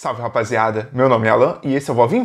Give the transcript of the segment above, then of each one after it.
Salve rapaziada, meu nome é Alan e esse é o Vovin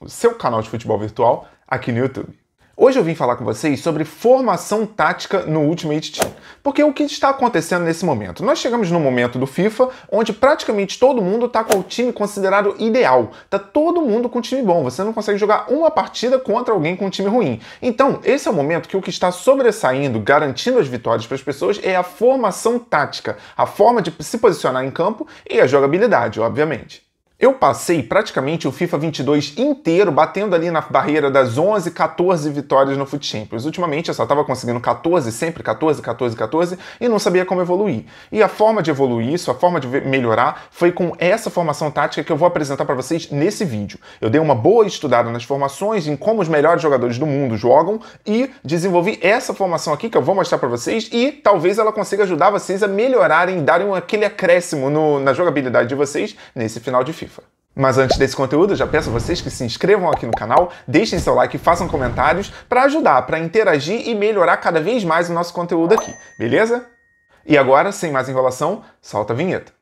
o seu canal de futebol virtual aqui no YouTube. Hoje eu vim falar com vocês sobre formação tática no Ultimate Team, porque o que está acontecendo nesse momento? Nós chegamos no momento do FIFA, onde praticamente todo mundo está com o time considerado ideal, Está todo mundo com um time bom, você não consegue jogar uma partida contra alguém com um time ruim. Então, esse é o momento que o que está sobressaindo, garantindo as vitórias para as pessoas, é a formação tática, a forma de se posicionar em campo e a jogabilidade, obviamente. Eu passei praticamente o FIFA 22 inteiro batendo ali na barreira das 11, 14 vitórias no FUT Champions. Ultimamente eu só estava conseguindo 14, sempre 14, 14, 14 e não sabia como evoluir. E a forma de evoluir isso, a forma de melhorar, foi com essa formação tática que eu vou apresentar para vocês nesse vídeo. Eu dei uma boa estudada nas formações, em como os melhores jogadores do mundo jogam e desenvolvi essa formação aqui que eu vou mostrar para vocês e talvez ela consiga ajudar vocês a melhorarem, darem aquele acréscimo no, na jogabilidade de vocês nesse final de FIFA. Mas antes desse conteúdo, já peço a vocês que se inscrevam aqui no canal, deixem seu like e façam comentários para ajudar, para interagir e melhorar cada vez mais o nosso conteúdo aqui, beleza? E agora, sem mais enrolação, solta a vinheta.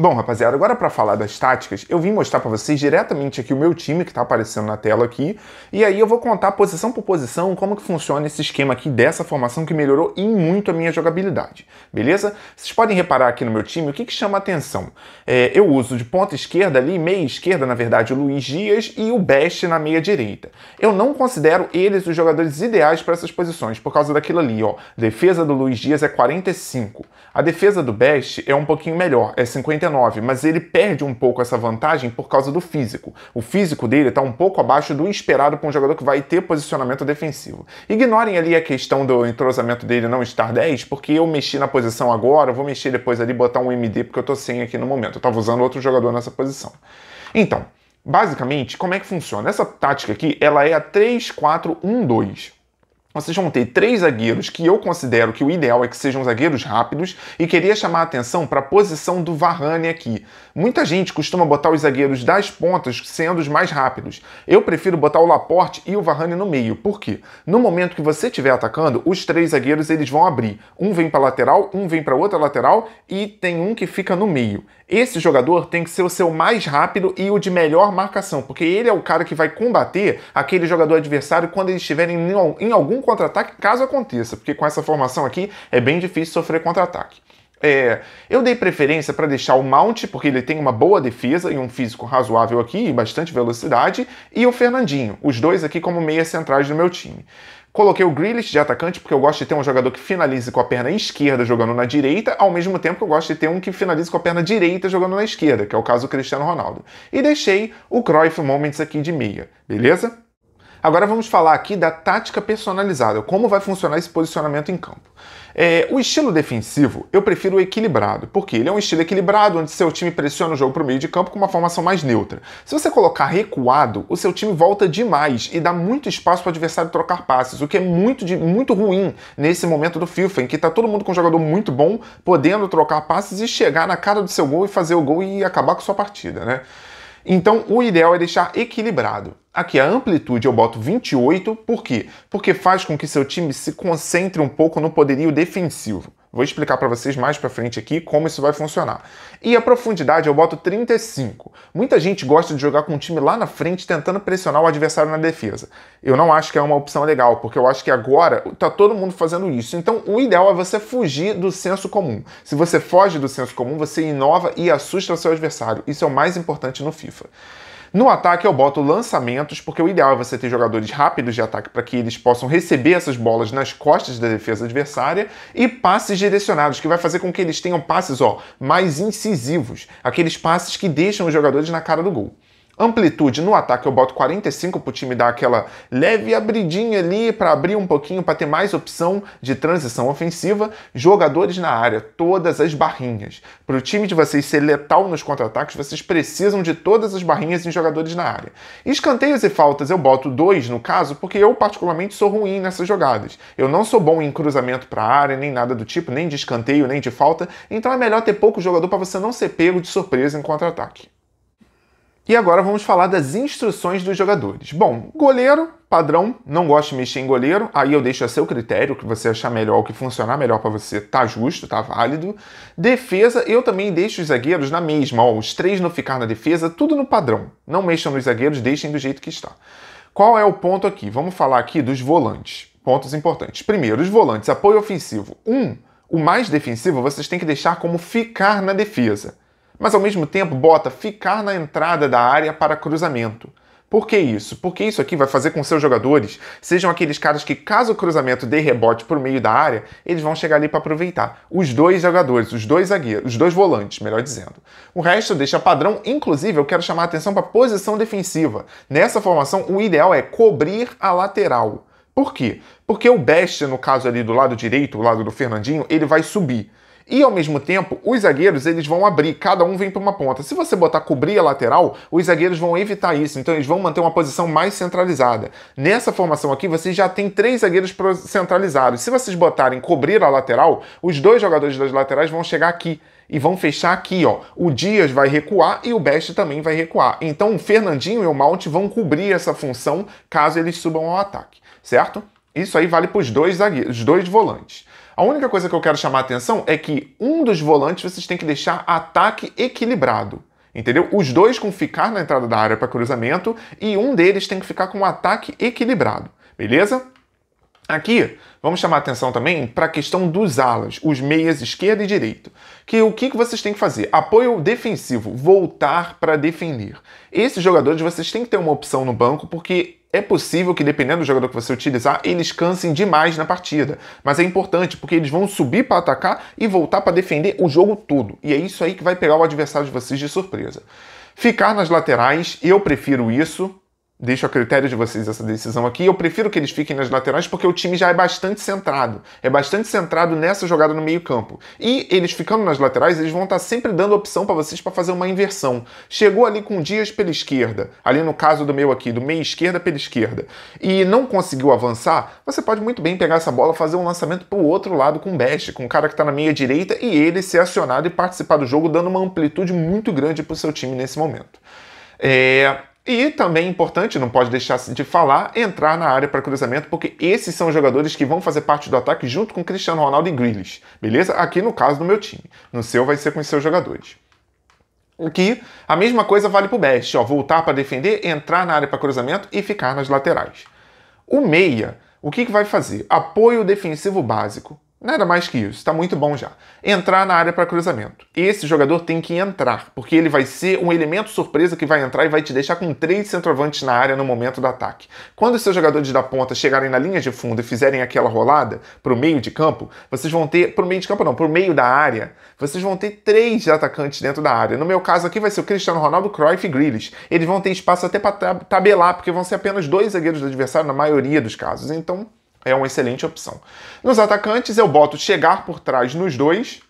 Bom, rapaziada, agora para falar das táticas, eu vim mostrar para vocês diretamente aqui o meu time que está aparecendo na tela aqui, e aí eu vou contar posição por posição como que funciona esse esquema aqui dessa formação que melhorou em muito a minha jogabilidade, beleza? Vocês podem reparar aqui no meu time o que, que chama atenção. É, eu uso de ponta esquerda ali, meia esquerda na verdade, o Luiz Dias e o Best na meia direita. Eu não considero eles os jogadores ideais para essas posições, por causa daquilo ali, ó. A defesa do Luiz Dias é 45, a defesa do Best é um pouquinho melhor, é 59 mas ele perde um pouco essa vantagem por causa do físico. O físico dele está um pouco abaixo do esperado para um jogador que vai ter posicionamento defensivo. Ignorem ali a questão do entrosamento dele não estar 10, porque eu mexi na posição agora, vou mexer depois ali botar um MD porque eu estou sem aqui no momento. Eu estava usando outro jogador nessa posição. Então, basicamente, como é que funciona? Essa tática aqui, ela é a 3-4-1-2 vocês vão ter três zagueiros que eu considero que o ideal é que sejam zagueiros rápidos e queria chamar a atenção para a posição do Varane aqui. Muita gente costuma botar os zagueiros das pontas sendo os mais rápidos. Eu prefiro botar o Laporte e o Varane no meio. Por quê? No momento que você estiver atacando, os três zagueiros eles vão abrir. Um vem para lateral, um vem para outra lateral e tem um que fica no meio. Esse jogador tem que ser o seu mais rápido e o de melhor marcação, porque ele é o cara que vai combater aquele jogador adversário quando eles estiverem em algum um contra-ataque caso aconteça, porque com essa formação aqui é bem difícil sofrer contra-ataque. É, eu dei preferência para deixar o Mount, porque ele tem uma boa defesa e um físico razoável aqui, e bastante velocidade, e o Fernandinho, os dois aqui como meias centrais do meu time. Coloquei o Grealish de atacante porque eu gosto de ter um jogador que finalize com a perna esquerda jogando na direita, ao mesmo tempo que eu gosto de ter um que finalize com a perna direita jogando na esquerda, que é o caso do Cristiano Ronaldo. E deixei o Cruyff Moments aqui de meia, beleza? Agora vamos falar aqui da tática personalizada, como vai funcionar esse posicionamento em campo. É, o estilo defensivo eu prefiro o equilibrado, porque ele é um estilo equilibrado onde seu time pressiona o jogo para o meio de campo com uma formação mais neutra. Se você colocar recuado, o seu time volta demais e dá muito espaço para o adversário trocar passes, o que é muito, de, muito ruim nesse momento do FIFA, em que está todo mundo com um jogador muito bom, podendo trocar passes e chegar na cara do seu gol e fazer o gol e acabar com sua partida, né? Então o ideal é deixar equilibrado. Aqui a amplitude eu boto 28, por quê? Porque faz com que seu time se concentre um pouco no poderio defensivo. Vou explicar para vocês mais para frente aqui como isso vai funcionar. E a profundidade eu boto 35. Muita gente gosta de jogar com um time lá na frente tentando pressionar o adversário na defesa. Eu não acho que é uma opção legal, porque eu acho que agora tá todo mundo fazendo isso. Então, o ideal é você fugir do senso comum. Se você foge do senso comum, você inova e assusta o seu adversário. Isso é o mais importante no FIFA. No ataque eu boto lançamentos, porque o ideal é você ter jogadores rápidos de ataque para que eles possam receber essas bolas nas costas da defesa adversária e passes direcionados, que vai fazer com que eles tenham passes ó, mais incisivos, aqueles passes que deixam os jogadores na cara do gol. Amplitude no ataque eu boto 45 para o time dar aquela leve abridinha ali para abrir um pouquinho para ter mais opção de transição ofensiva. Jogadores na área, todas as barrinhas. Para o time de vocês ser letal nos contra-ataques, vocês precisam de todas as barrinhas em jogadores na área. Escanteios e faltas eu boto dois no caso, porque eu particularmente sou ruim nessas jogadas. Eu não sou bom em cruzamento para área, nem nada do tipo, nem de escanteio, nem de falta. Então é melhor ter pouco jogador para você não ser pego de surpresa em contra-ataque. E agora vamos falar das instruções dos jogadores. Bom, goleiro, padrão, não gosto de mexer em goleiro, aí eu deixo a seu critério, o que você achar melhor, o que funcionar melhor para você, tá justo, tá válido. Defesa, eu também deixo os zagueiros na mesma, ó, os três não ficar na defesa, tudo no padrão. Não mexam nos zagueiros, deixem do jeito que está. Qual é o ponto aqui? Vamos falar aqui dos volantes. Pontos importantes. Primeiro, os volantes, apoio ofensivo. Um, o mais defensivo vocês têm que deixar como ficar na defesa mas ao mesmo tempo bota ficar na entrada da área para cruzamento. Por que isso? Porque isso aqui vai fazer com seus jogadores sejam aqueles caras que, caso o cruzamento dê rebote por meio da área, eles vão chegar ali para aproveitar. Os dois jogadores, os dois zagueiros, os dois volantes, melhor dizendo. O resto deixa padrão, inclusive eu quero chamar a atenção para a posição defensiva. Nessa formação, o ideal é cobrir a lateral. Por quê? Porque o Best, no caso ali do lado direito, o lado do Fernandinho, ele vai subir. E ao mesmo tempo, os zagueiros eles vão abrir, cada um vem para uma ponta. Se você botar cobrir a lateral, os zagueiros vão evitar isso, então eles vão manter uma posição mais centralizada. Nessa formação aqui, você já tem três zagueiros centralizados. Se vocês botarem cobrir a lateral, os dois jogadores das laterais vão chegar aqui e vão fechar aqui, ó. O Dias vai recuar e o Best também vai recuar. Então o Fernandinho e o Mount vão cobrir essa função caso eles subam ao ataque, certo? Isso aí vale para os dois zagueiros, os dois volantes. A única coisa que eu quero chamar a atenção é que um dos volantes vocês têm que deixar ataque equilibrado. Entendeu? Os dois com ficar na entrada da área para cruzamento e um deles tem que ficar com um ataque equilibrado. Beleza? Aqui, vamos chamar atenção também para a questão dos alas, os meias esquerda e direito. Que o que, que vocês têm que fazer? Apoio defensivo, voltar para defender. Esses jogadores vocês têm que ter uma opção no banco, porque é possível que, dependendo do jogador que você utilizar, eles cansem demais na partida. Mas é importante, porque eles vão subir para atacar e voltar para defender o jogo todo. E é isso aí que vai pegar o adversário de vocês de surpresa. Ficar nas laterais, eu prefiro isso. Deixo a critério de vocês essa decisão aqui. Eu prefiro que eles fiquem nas laterais porque o time já é bastante centrado. É bastante centrado nessa jogada no meio-campo. E eles ficando nas laterais, eles vão estar sempre dando opção para vocês para fazer uma inversão. Chegou ali com Dias pela esquerda, ali no caso do meu aqui, do meio esquerda pela esquerda, e não conseguiu avançar, você pode muito bem pegar essa bola, fazer um lançamento para o outro lado com o Best, com o cara que está na meia direita e ele ser acionado e participar do jogo, dando uma amplitude muito grande para o seu time nesse momento. É, e também é importante, não pode deixar de falar, entrar na área para cruzamento, porque esses são os jogadores que vão fazer parte do ataque junto com Cristiano Ronaldo e Grealish, beleza? Aqui no caso do meu time. No seu vai ser com os seus jogadores. O que a mesma coisa vale para o Best, ó, voltar para defender, entrar na área para cruzamento e ficar nas laterais. O meia, o que, que vai fazer? Apoio defensivo básico, Nada mais que isso, está muito bom já. Entrar na área para cruzamento. Esse jogador tem que entrar, porque ele vai ser um elemento surpresa que vai entrar e vai te deixar com três centroavantes na área no momento do ataque. Quando seus jogadores da ponta chegarem na linha de fundo e fizerem aquela rolada para o meio de campo, vocês vão ter. Para o meio de campo, não, para o meio da área, vocês vão ter três atacantes dentro da área. No meu caso aqui vai ser o Cristiano Ronaldo, Cruyff e Grealish. Eles vão ter espaço até para tabelar, porque vão ser apenas dois zagueiros do adversário na maioria dos casos. Então é uma excelente opção. Nos atacantes, eu boto chegar por trás nos dois.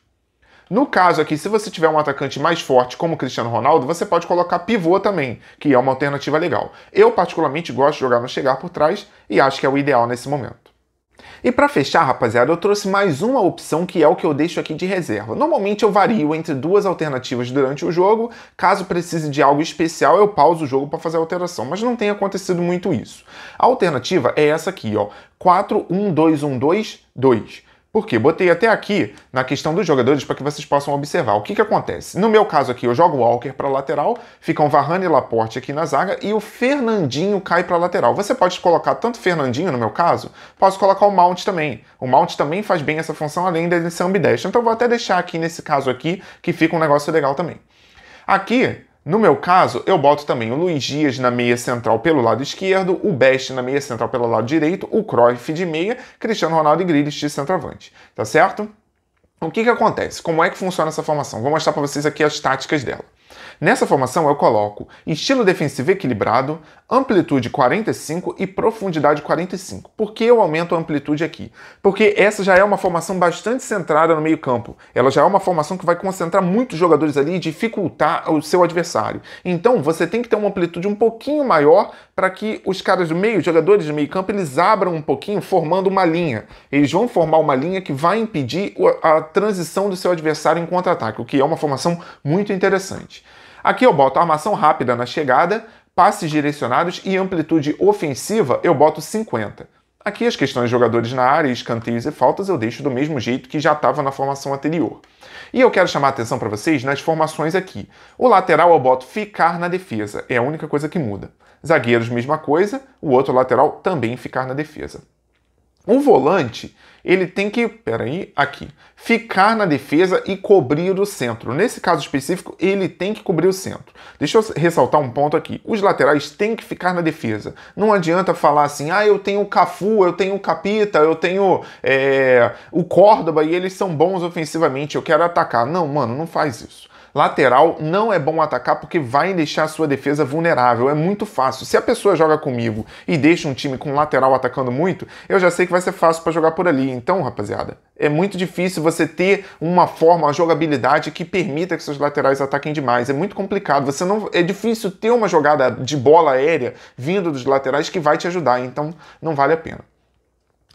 No caso aqui, se você tiver um atacante mais forte como Cristiano Ronaldo, você pode colocar pivô também, que é uma alternativa legal. Eu, particularmente, gosto de jogar no chegar por trás e acho que é o ideal nesse momento. E para fechar, rapaziada, eu trouxe mais uma opção que é o que eu deixo aqui de reserva. Normalmente eu vario entre duas alternativas durante o jogo. Caso precise de algo especial, eu pauso o jogo para fazer a alteração, mas não tem acontecido muito isso. A alternativa é essa aqui, ó: 4 1 2 1 2 2. Porque botei até aqui na questão dos jogadores para que vocês possam observar o que, que acontece. No meu caso aqui, eu jogo Walker para lateral, ficam Varane e Laporte aqui na zaga e o Fernandinho cai para lateral. Você pode colocar tanto Fernandinho, no meu caso, posso colocar o Mount também. O Mount também faz bem essa função, além dele ser ambidestro. Então vou até deixar aqui nesse caso aqui, que fica um negócio legal também. Aqui, no meu caso, eu boto também o Luiz Dias na meia central pelo lado esquerdo, o Best na meia central pelo lado direito, o Cruyff de meia, Cristiano Ronaldo e Grealish de centroavante. Tá certo? O que, que acontece? Como é que funciona essa formação? Vou mostrar para vocês aqui as táticas dela. Nessa formação eu coloco estilo defensivo equilibrado, amplitude 45 e profundidade 45. Por que eu aumento a amplitude aqui? Porque essa já é uma formação bastante centrada no meio-campo. Ela já é uma formação que vai concentrar muitos jogadores ali e dificultar o seu adversário. Então você tem que ter uma amplitude um pouquinho maior para que os caras do meio, jogadores de meio-campo, eles abram um pouquinho formando uma linha. Eles vão formar uma linha que vai impedir a transição do seu adversário em contra-ataque, o que é uma formação muito interessante. Aqui eu boto armação rápida na chegada, passes direcionados e amplitude ofensiva eu boto 50. Aqui as questões de jogadores na área, escanteios e faltas eu deixo do mesmo jeito que já estava na formação anterior. E eu quero chamar a atenção para vocês nas formações aqui. O lateral eu boto ficar na defesa, é a única coisa que muda. Zagueiros, mesma coisa, o outro lateral também ficar na defesa. Um volante, ele tem que, peraí, aqui, ficar na defesa e cobrir o centro. Nesse caso específico, ele tem que cobrir o centro. Deixa eu ressaltar um ponto aqui. Os laterais têm que ficar na defesa. Não adianta falar assim, ah, eu tenho o Cafu, eu tenho o Capita, eu tenho é, o Córdoba e eles são bons ofensivamente, eu quero atacar. Não, mano, não faz isso. Lateral não é bom atacar porque vai deixar a sua defesa vulnerável. É muito fácil. Se a pessoa joga comigo e deixa um time com lateral atacando muito, eu já sei que vai ser fácil para jogar por ali. Então, rapaziada, é muito difícil você ter uma forma, uma jogabilidade que permita que seus laterais ataquem demais. É muito complicado. Você não é difícil ter uma jogada de bola aérea vindo dos laterais que vai te ajudar. Então, não vale a pena.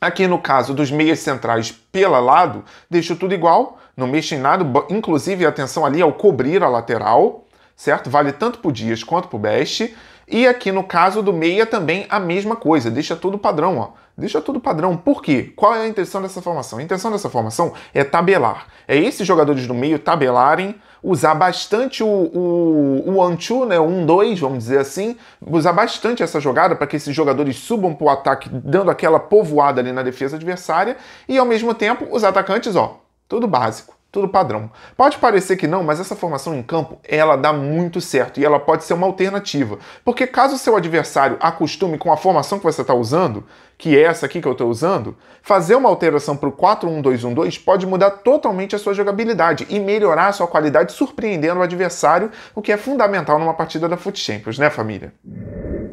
Aqui no caso dos meias centrais pela lado, deixo tudo igual não mexe em nada, inclusive atenção ali ao cobrir a lateral, certo? Vale tanto para o Dias quanto para o Best. E aqui no caso do meia também a mesma coisa, deixa tudo padrão, ó. Deixa tudo padrão. Por quê? Qual é a intenção dessa formação? A intenção dessa formação é tabelar. É esses jogadores do meio tabelarem, usar bastante o, o, o né? Um, dois, vamos dizer assim. Usar bastante essa jogada para que esses jogadores subam para o ataque, dando aquela povoada ali na defesa adversária. E ao mesmo tempo, os atacantes, ó, tudo básico tudo padrão. Pode parecer que não, mas essa formação em campo, ela dá muito certo e ela pode ser uma alternativa. Porque caso o seu adversário acostume com a formação que você está usando, que é essa aqui que eu estou usando, fazer uma alteração para o 4-1-2-1-2 pode mudar totalmente a sua jogabilidade e melhorar a sua qualidade surpreendendo o adversário, o que é fundamental numa partida da Foot Champions, né família?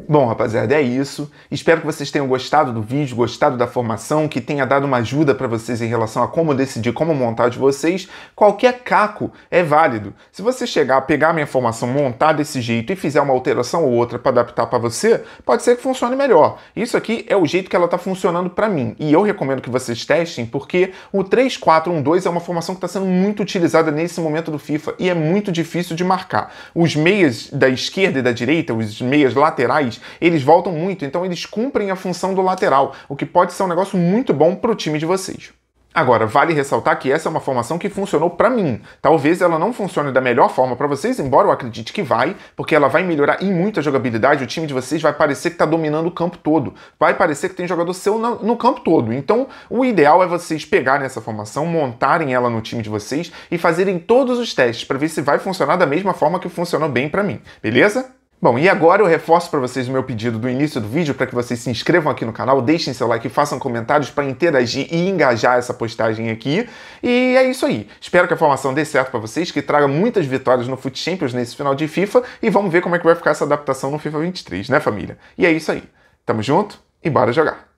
Bom, rapaziada, é isso. Espero que vocês tenham gostado do vídeo, gostado da formação, que tenha dado uma ajuda para vocês em relação a como decidir como montar de vocês qualquer caco é válido. Se você chegar, pegar minha informação, montar desse jeito e fizer uma alteração ou outra para adaptar para você, pode ser que funcione melhor. Isso aqui é o jeito que ela está funcionando para mim e eu recomendo que vocês testem porque o 3412 é uma formação que está sendo muito utilizada nesse momento do FIFA e é muito difícil de marcar. Os meias da esquerda e da direita, os meias laterais, eles voltam muito, então eles cumprem a função do lateral, o que pode ser um negócio muito bom para o time de vocês. Agora, vale ressaltar que essa é uma formação que funcionou para mim. Talvez ela não funcione da melhor forma para vocês, embora eu acredite que vai, porque ela vai melhorar em muita jogabilidade, o time de vocês vai parecer que está dominando o campo todo. Vai parecer que tem jogador seu no campo todo. Então, o ideal é vocês pegarem essa formação, montarem ela no time de vocês e fazerem todos os testes para ver se vai funcionar da mesma forma que funcionou bem para mim. Beleza? Bom, e agora eu reforço para vocês o meu pedido do início do vídeo para que vocês se inscrevam aqui no canal, deixem seu like e façam comentários para interagir e engajar essa postagem aqui. E é isso aí. Espero que a formação dê certo para vocês, que traga muitas vitórias no Foot Champions nesse final de FIFA e vamos ver como é que vai ficar essa adaptação no FIFA 23, né, família? E é isso aí. Tamo junto e bora jogar.